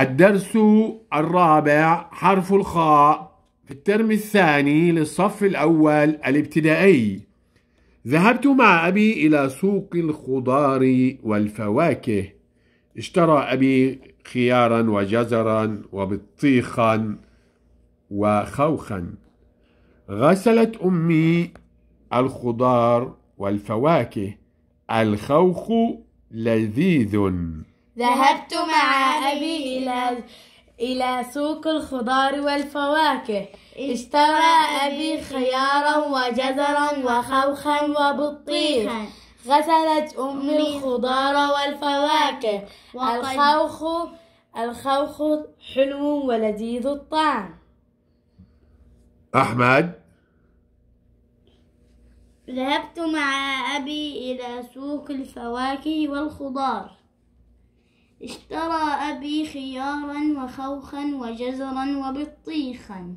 الدرس الرابع حرف الخاء في الترم الثاني للصف الأول الابتدائي ذهبت مع أبي إلى سوق الخضار والفواكه اشترى أبي خيارا وجزرا وبطيخا وخوخا غسلت أمي الخضار والفواكه الخوخ لذيذ ذهبت مع أبي إلى إلى سوق الخضار والفواكه اشترى أبي خيارا وجزرا وخوخا وبطيخا غسلت أمي الخضار والفواكه الخوخ الخوخ حلو ولذيذ الطعم أحمد ذهبت مع أبي إلى سوق الفواكه والخضار اشترى أبي خيارا وخوخا وجزرا وبطيخا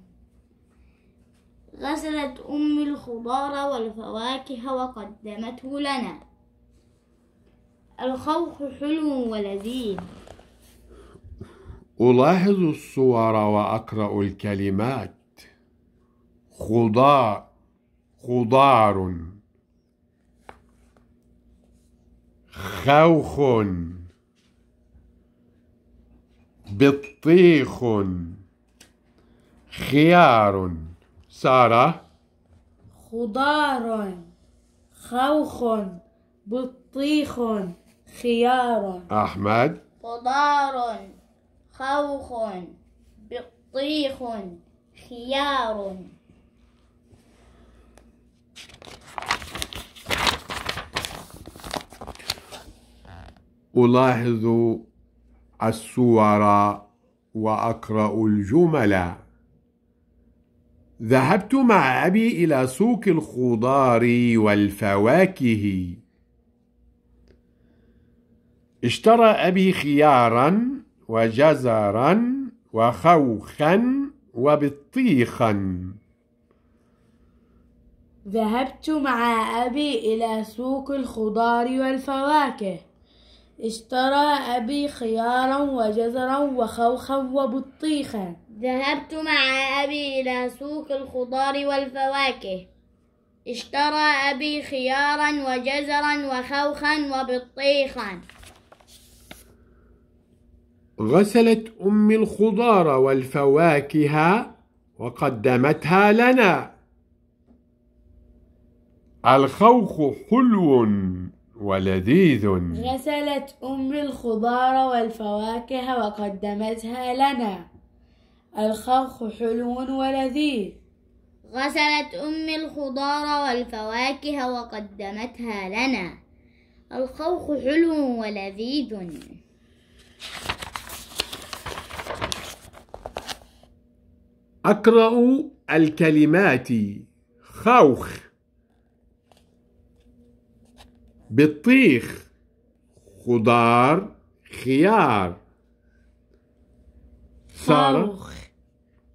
غسلت أمي الخضار والفواكه وقدمته لنا الخوخ حلو ولذيذ ألاحظ الصور وأقرأ الكلمات خضار خضار خوخ بطيخ خيار سارة خضار خوخ بطيخ خيار أحمد خضار خوخ بطيخ خيار ألاحظ الصور وأقرأ الجمل ذهبت مع أبي إلى سوق الخضار والفواكه اشترى أبي خيارا وجزرا وخوخا وبطيخا ذهبت مع أبي إلى سوق الخضار والفواكه اشترى أبي خيارا وجزرا وخوخا وبطيخا ذهبت مع أبي إلى سوق الخضار والفواكه اشترى أبي خيارا وجزرا وخوخا وبطيخا غسلت أمي الخضار والفواكه وقدمتها لنا الخوخ حلو ولذيذ غسلت أمي الخضار والفواكه وقدمتها لنا الخوخ حلو ولذيذ غسلت أمي الخضار والفواكه وقدمتها لنا الخوخ حلو ولذيذ أقرأ الكلمات خوخ بطيخ خضار خيار صاروخ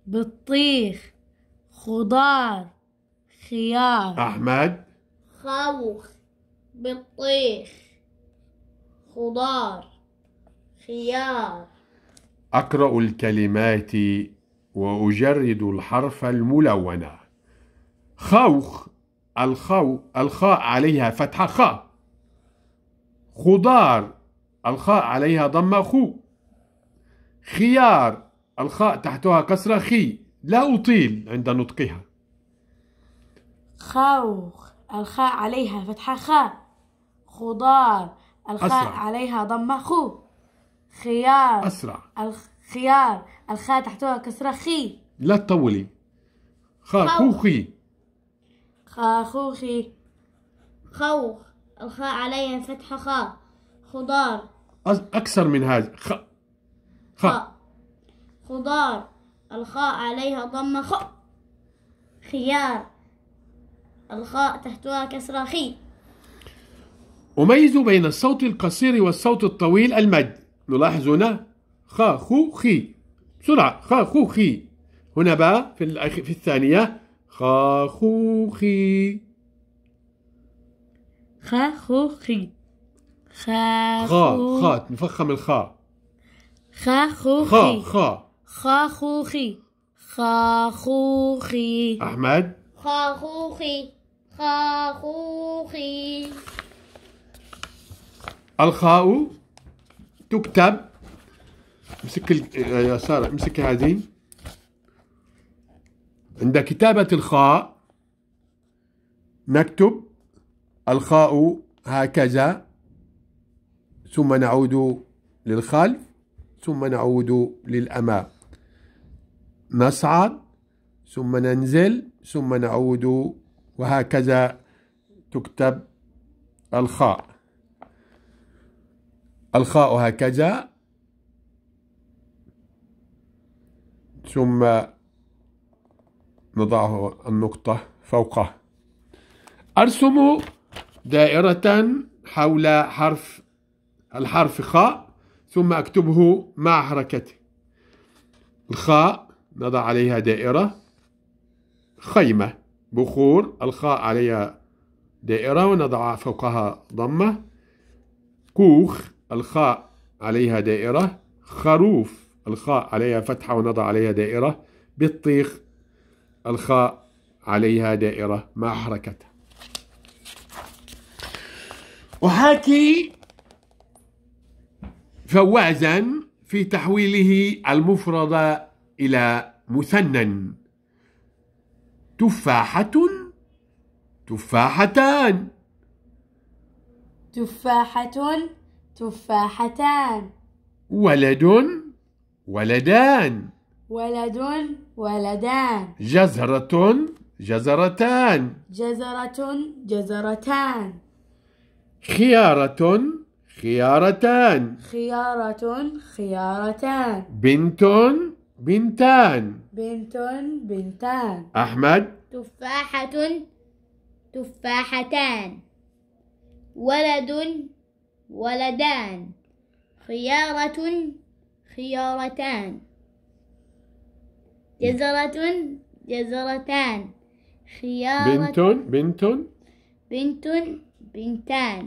بطيخ خضار خيار أحمد خوخ بطيخ خضار خيار أقرأ الكلمات وأجرد الحرف الملونة خوخ الخو الخاء عليها فتحة خاء خضار الخاء عليها ضمة خو خيار الخاء تحتها كسرة خي لا أطيل عند نطقها خوخ الخاء عليها فتحة خاء خضار الخاء أسرع. عليها ضمة خو خيار أسرع الخيار الخاء تحتها كسرة خي لا تطولي خاخوخي خاخوخي خوخ الخاء علي فتحة خاء خضار أكثر من هذا خ... خاء خضار الخاء عليها ضمة خ خيار الخاء تحتها كسرة خي أميز بين الصوت القصير والصوت الطويل المد نلاحظ هنا خا خو خي بسرعة خا خو خي هنا بقى في, في الثانية خا خو خي خو خي خا خا نفخم خا خاخوخي خا خا خو خي أحمد خو خي الخاء تكتب امسك آه، يا سارة امسك هذه عند كتابة الخاء نكتب الخاء هكذا ثم نعود للخلف ثم نعود للأمام نصعد ثم ننزل ثم نعود وهكذا تكتب الخاء الخاء هكذا ثم نضعه النقطة فوقه أرسم دائرة حول حرف الحرف خاء ثم أكتبه مع حركته الخاء نضع عليها دائرة خيمة بخور الخاء عليها دائرة ونضع فوقها ضمة كوخ الخاء عليها دائرة خروف الخاء عليها فتحة ونضع عليها دائرة بطيخ الخاء عليها دائرة مع حركتها وهاكي فوازا في تحويله المفرد إلى مثنى تفاحة تفاحتان تفاحة تفاحتان ولد ولدان ولد ولدان جزرة جزرتان جزرة جزرتان خيارة خيارتان خيارة خيارتان بنت بنتان بنت بنتان أحمد تفاحة تفاحتان ولد ولدان خيارة خيارتان جزرة جزرتان خيارة بنت بنت بنت بنتان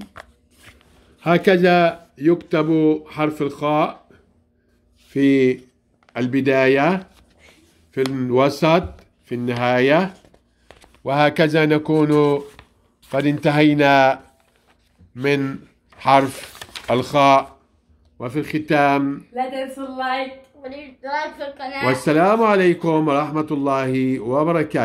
هكذا يكتب حرف الخاء في البداية في الوسط في النهاية وهكذا نكون قد انتهينا من حرف الخاء وفي الختام لا تنسوا اللايك والاشتراك في القناة والسلام عليكم ورحمة الله وبركاته